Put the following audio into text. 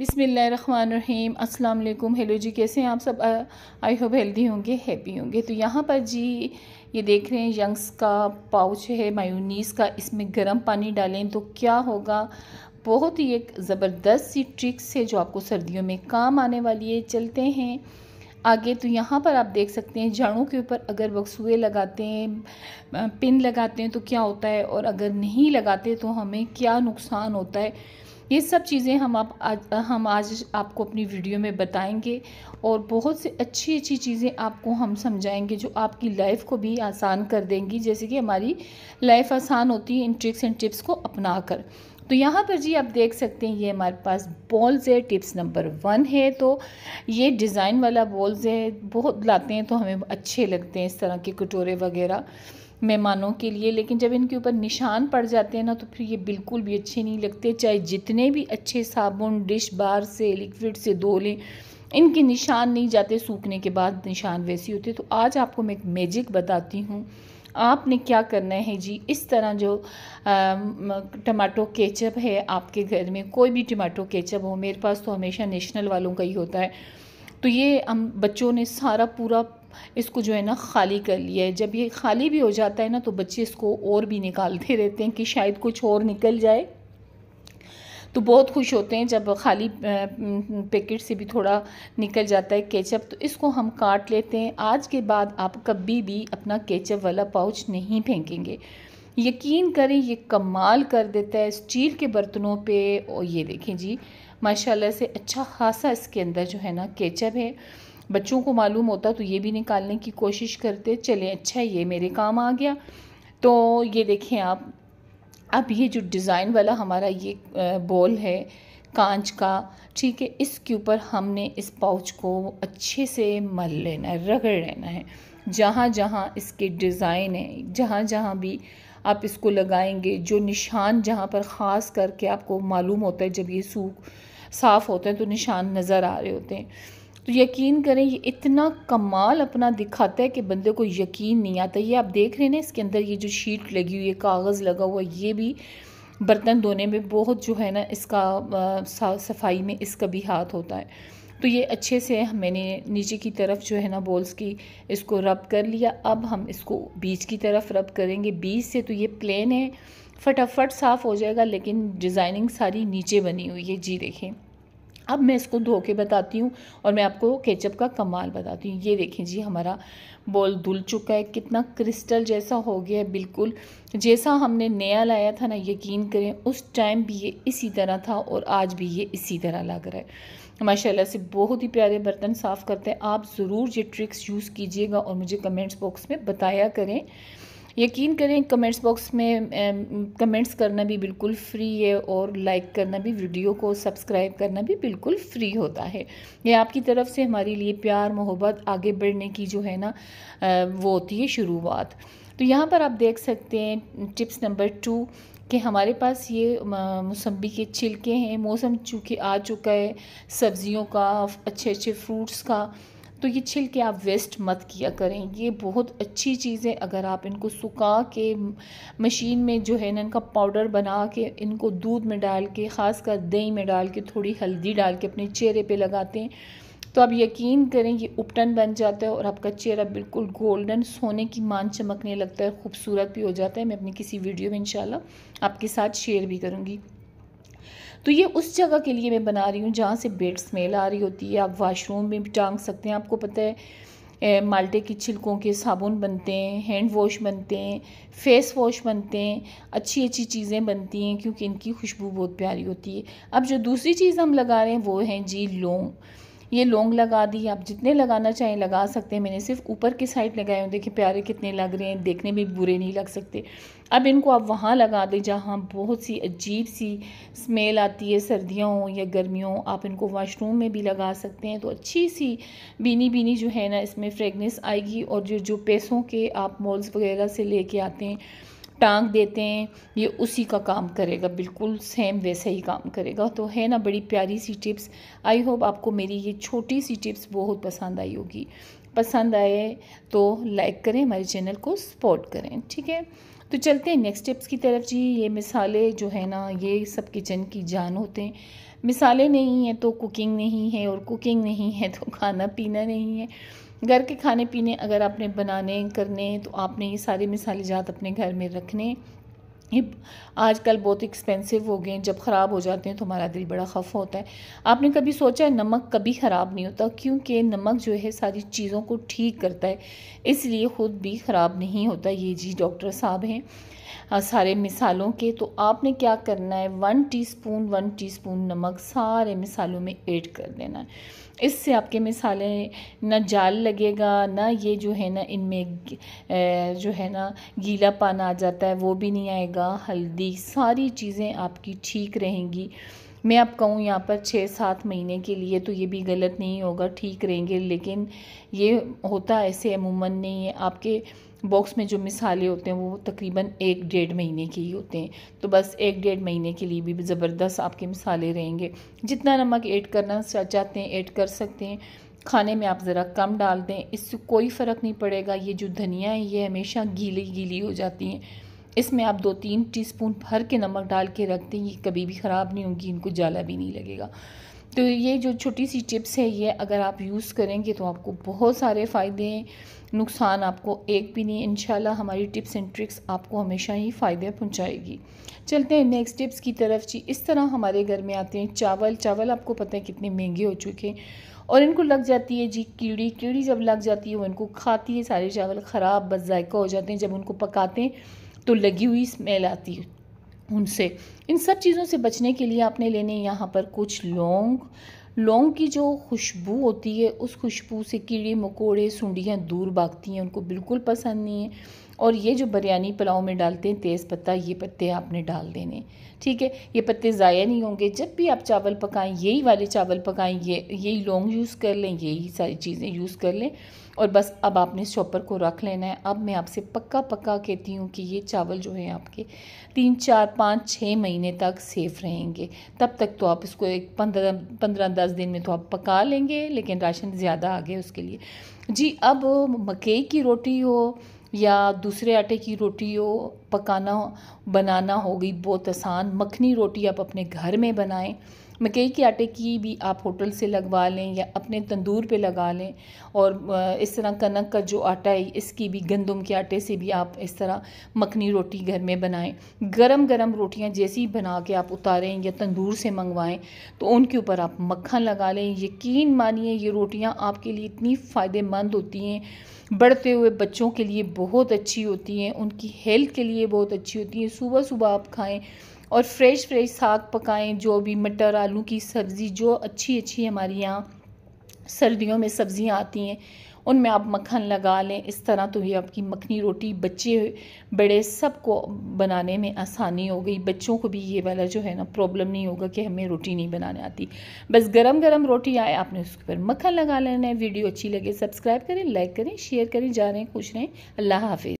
बिसमीम अस्सलाम वालेकुम हेलो जी कैसे हैं आप सब आई होप हेल्दी होंगे हैप्पी होंगे तो यहाँ पर जी ये देख रहे हैं यंग्स का पाउच है मायूनीस का इसमें गर्म पानी डालें तो क्या होगा बहुत ही एक ज़बरदस्त सी ट्रिक्स है जो आपको सर्दियों में काम आने वाली है चलते हैं आगे तो यहाँ पर आप देख सकते हैं जाड़ों के ऊपर अगर बक्सुए लगाते हैं पिन लगाते हैं तो क्या होता है और अगर नहीं लगाते तो हमें क्या नुकसान होता है ये सब चीज़ें हम आप आज हम आज आपको अपनी वीडियो में बताएंगे और बहुत से अच्छी अच्छी चीज़ें आपको हम समझाएंगे जो आपकी लाइफ को भी आसान कर देंगी जैसे कि हमारी लाइफ आसान होती है इन ट्रिक्स एंड टिप्स को अपना कर तो यहाँ पर जी आप देख सकते हैं ये हमारे पास बॉल्स है टिप्स नंबर वन है तो ये डिज़ाइन वाला बॉल्स है बहुत लाते हैं तो हमें अच्छे लगते हैं इस तरह के कटोरे वगैरह मेहमानों के लिए लेकिन जब इनके ऊपर निशान पड़ जाते हैं ना तो फिर ये बिल्कुल भी अच्छे नहीं लगते चाहे जितने भी अच्छे साबुन डिश बार से लिक्विड से धो लें इनके निशान नहीं जाते सूखने के बाद निशान वैसे होते तो आज आपको मैं एक मैजिक बताती हूँ आपने क्या करना है जी इस तरह जो टमाटो केचप है आपके घर में कोई भी टमाटो केचप हो मेरे पास तो हमेशा नेशनल वालों का ही होता है तो ये हम बच्चों ने सारा पूरा इसको जो है ना खाली कर लिया है जब ये खाली भी हो जाता है ना तो बच्चे इसको और भी निकालते रहते हैं कि शायद कुछ और निकल जाए तो बहुत खुश होते हैं जब खाली पैकेट से भी थोड़ा निकल जाता है केचप तो इसको हम काट लेते हैं आज के बाद आप कभी भी अपना केचप वाला पाउच नहीं फेंकेंगे यकीन करें ये कमाल कर देता है स्टील के बर्तनों पे और ये देखें जी माशाल्लाह से अच्छा खासा इसके अंदर जो है ना केचप है बच्चों को मालूम होता तो ये भी निकालने की कोशिश करते चले अच्छा ये मेरे काम आ गया तो ये देखें आप अब ये जो डिज़ाइन वाला हमारा ये बॉल है कांच का ठीक है इसके ऊपर हमने इस पाउच को अच्छे से मल लेना है रगड़ लेना है जहाँ जहाँ इसके डिज़ाइन है जहाँ जहाँ भी आप इसको लगाएंगे जो निशान जहाँ पर ख़ास करके आपको मालूम होता है जब ये सूख साफ़ होते हैं तो निशान नज़र आ रहे होते हैं तो यकीन करें ये इतना कमाल अपना दिखाता है कि बंदे को यकीन नहीं आता ये आप देख रहे हैं ना इसके अंदर ये जो शीट लगी हुई है कागज़ लगा हुआ ये भी बर्तन धोने में बहुत जो है ना इसका सफाई में इसका भी हाथ होता है तो ये अच्छे से मैंने नीचे की तरफ जो है ना बॉल्स की इसको रब कर लिया अब हम इसको बीच की तरफ रब करेंगे बीच से तो ये प्लेन है फटाफट साफ़ हो जाएगा लेकिन डिज़ाइनिंग सारी नीचे बनी हुई है जी देखें अब मैं इसको धो के बताती हूँ और मैं आपको केचप का कमाल बताती हूँ ये देखें जी हमारा बॉल धुल चुका है कितना क्रिस्टल जैसा हो गया है बिल्कुल जैसा हमने नया लाया था ना यकीन करें उस टाइम भी ये इसी तरह था और आज भी ये इसी तरह लग रहा है माशाल्लाह से बहुत ही प्यारे बर्तन साफ़ करते हैं आप ज़रूर ये ट्रिक्स यूज़ कीजिएगा और मुझे कमेंट्स बॉक्स में बताया करें यकीन करें कमेंट्स बॉक्स में कमेंट्स करना भी बिल्कुल फ्री है और लाइक करना भी वीडियो को सब्सक्राइब करना भी बिल्कुल फ्री होता है ये आपकी तरफ से हमारे लिए प्यार मोहब्बत आगे बढ़ने की जो है ना वो होती है शुरुआत तो यहाँ पर आप देख सकते हैं टिप्स नंबर टू कि हमारे पास ये मौसम्बी के छिलके हैं मौसम चूँकि आ चुका है सब्ज़ियों का अच्छे अच्छे फ्रूट्स का तो ये छिलके आप वेस्ट मत किया करें ये बहुत अच्छी चीज़ है अगर आप इनको सुखा के मशीन में जो है ना इनका पाउडर बना के इनको दूध में डाल के ख़ास कर दही में डाल के थोड़ी हल्दी डाल के अपने चेहरे पे लगाते हैं तो आप यकीन करें ये उपटन बन जाता है और आपका चेहरा बिल्कुल गोल्डन सोने की मान चमकने लगता है खूबसूरत भी हो जाता है मैं अपनी किसी वीडियो में इनशाला आपके साथ शेयर भी करूँगी तो ये उस जगह के लिए मैं बना रही हूँ जहाँ से बेड स्मेल आ रही होती है आप वाशरूम में भी टांग सकते हैं आपको पता है माल्टे की छिलकों के साबुन बनते हैं हैंड वॉश बनते हैं फेस वॉश बनते हैं अच्छी अच्छी चीज़ें बनती हैं क्योंकि इनकी खुशबू बहुत प्यारी होती है अब जो दूसरी चीज़ हम लगा रहे हैं वो है जी लौंग ये लोंग लगा दी आप जितने लगाना चाहें लगा सकते हैं मैंने सिर्फ ऊपर की साइड लगाए हूँ देखिए प्यारे कितने लग रहे हैं देखने में बुरे नहीं लग सकते अब इनको आप वहाँ लगा दें जहाँ बहुत सी अजीब सी स्मेल आती है सर्दियों हो या गर्मियों हो आप इनको वाशरूम में भी लगा सकते हैं तो अच्छी सी बीनी बीनी जो है ना इसमें फ्रेगनेस आएगी और जो जो पैसों के आप मॉल्स वगैरह से लेके आते हैं टांग देते हैं ये उसी का काम करेगा बिल्कुल सेम वैसा ही काम करेगा तो है ना बड़ी प्यारी सी टिप्स आई होप आपको मेरी ये छोटी सी टिप्स बहुत पसंद आई होगी पसंद आए तो लाइक करें हमारे चैनल को सपोर्ट करें ठीक है तो चलते हैं नेक्स्ट टिप्स की तरफ जी ये मिसाले जो है ना ये सब किचन की जान होते हैं मिसालें नहीं हैं तो कुकिंग नहीं है और कुकिंग नहीं है तो खाना पीना नहीं है घर के खाने पीने अगर आपने बनाने करने तो आपने ये सारे मिसाली जात अपने घर में रखने ये आजकल बहुत एक्सपेंसिव हो गए हैं जब ख़राब हो जाते हैं तो हमारा दिल बड़ा खफ होता है आपने कभी सोचा है नमक कभी ख़राब नहीं होता क्योंकि नमक जो है सारी चीज़ों को ठीक करता है इसलिए ख़ुद भी ख़राब नहीं होता ये जी डॉक्टर साहब हैं सारे मिसालों के तो आपने क्या करना है वन टीस्पून वन स्पून नमक सारे मिसालों में ऐड कर देना है इससे आपके मिसालें ना जाल लगेगा ना ये जो है ना इनमें जो है ना गीला पान आ जाता है वो भी नहीं आएगा जीरा हल्दी सारी चीज़ें आपकी ठीक रहेंगी मैं आप कहूँ यहाँ पर छः सात महीने के लिए तो ये भी गलत नहीं होगा ठीक रहेंगे लेकिन ये होता ऐसे अमूमन नहीं है आपके बॉक्स में जो मिसाले होते हैं वो तकरीबन एक डेढ़ महीने के ही होते हैं तो बस एक डेढ़ महीने के लिए भी ज़बरदस्त आपके मिसाले रहेंगे जितना नमक ऐड करना चाहते हैं ऐड कर सकते हैं खाने में आप ज़रा कम डाल दें इससे कोई फ़र्क नहीं पड़ेगा ये जो धनिया है ये हमेशा गीली गीली हो जाती हैं इसमें आप दो तीन टीस्पून भर के नमक डाल के रख दें ये कभी भी ख़राब नहीं होगी इनको जाला भी नहीं लगेगा तो ये जो छोटी सी टिप्स है ये अगर आप यूज़ करेंगे तो आपको बहुत सारे फ़ायदे नुकसान आपको एक भी नहीं इन हमारी टिप्स एंड ट्रिक्स आपको हमेशा ही फ़ायदे पहुँचाएगी चलते हैं नेक्स्ट टिप्स की तरफ जी इस तरह हमारे घर में आते हैं चावल चावल आपको पता है कितने महंगे हो चुके हैं और इनको लग जाती है जी कीड़ी कीड़ी जब लग जाती है वो इनको खाती है सारे चावल ख़राब बस जायका हो जाते हैं जब उनको पकाते हैं तो लगी हुई स्मेल आती है उनसे इन सब चीज़ों से बचने के लिए आपने लेने यहाँ पर कुछ लौंग लौंग की जो खुशबू होती है उस खुशबू से कीड़े मकोड़े सूढ़ियाँ दूर भागती हैं उनको बिल्कुल पसंद नहीं है और ये जो बिरयानी पुलाव में डालते हैं तेज़ पत्ता ये पत्ते आपने डाल देने ठीक है ये पत्ते ज़ाया नहीं होंगे जब भी आप चावल पकाएं यही वाले चावल पकाएं ये यही लौंग यूज़ कर लें यही सारी चीज़ें यूज़ कर लें और बस अब आपने इस चॉपर को रख लेना है अब मैं आपसे पक्का पक्का कहती हूँ कि ये चावल जो है आपके तीन चार पाँच छः महीने तक सेफ़ रहेंगे तब तक तो आप इसको एक पंद्रह पंद्रह दस दिन में तो आप पका लेंगे लेकिन राशन ज़्यादा आ गया उसके लिए जी अब मकई की रोटी हो या दूसरे आटे की रोटी हो पकाना बनाना हो गई बहुत आसान मखनी रोटी आप अपने घर में बनाएं मकई के आटे की भी आप होटल से लगवा लें या अपने तंदूर पे लगा लें और इस तरह कनक का जो आटा है इसकी भी गंदम के आटे से भी आप इस तरह मखनी रोटी घर में बनाएं गरम गरम रोटियां जैसी बना के आप उतारें या तंदूर से मंगवाएं तो उनके ऊपर आप मक्खन लगा लें यकीन मानिए ये रोटियाँ आपके लिए इतनी फ़ायदेमंद होती हैं बढ़ते हुए बच्चों के लिए बहुत अच्छी होती हैं उनकी हेल्थ के लिए बहुत अच्छी होती हैं सुबह सुबह आप खाएँ और फ्रेश फ्रेश साग पकाएं जो भी मटर आलू की सब्ज़ी जो अच्छी अच्छी हमारे यहाँ सर्दियों में सब्ज़ियाँ आती हैं उनमें आप मक्खन लगा लें इस तरह तो ये आपकी मखनी रोटी बच्चे बड़े सबको बनाने में आसानी हो गई बच्चों को भी ये वाला जो है ना प्रॉब्लम नहीं होगा कि हमें रोटी नहीं बनाने आती बस गरम गरम रोटी आए आपने उसके ऊपर मक्खन लगा लेना है वीडियो अच्छी लगे सब्सक्राइब करें लाइक करें शेयर करें जा रहे हैं खुश रहें अल्लाह हाफिज़